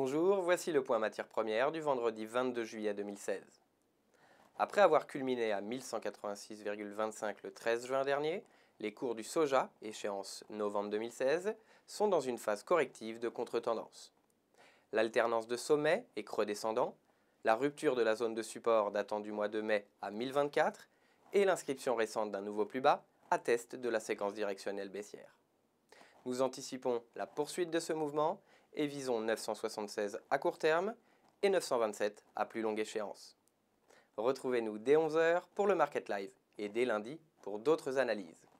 Bonjour, voici le point matière première du vendredi 22 juillet 2016. Après avoir culminé à 1186,25 le 13 juin dernier, les cours du soja, échéance novembre 2016, sont dans une phase corrective de contre-tendance. L'alternance de sommets et creux descendant, la rupture de la zone de support datant du mois de mai à 1024 et l'inscription récente d'un nouveau plus bas attestent de la séquence directionnelle baissière. Nous anticipons la poursuite de ce mouvement et visons 976 à court terme et 927 à plus longue échéance. Retrouvez-nous dès 11h pour le Market Live et dès lundi pour d'autres analyses.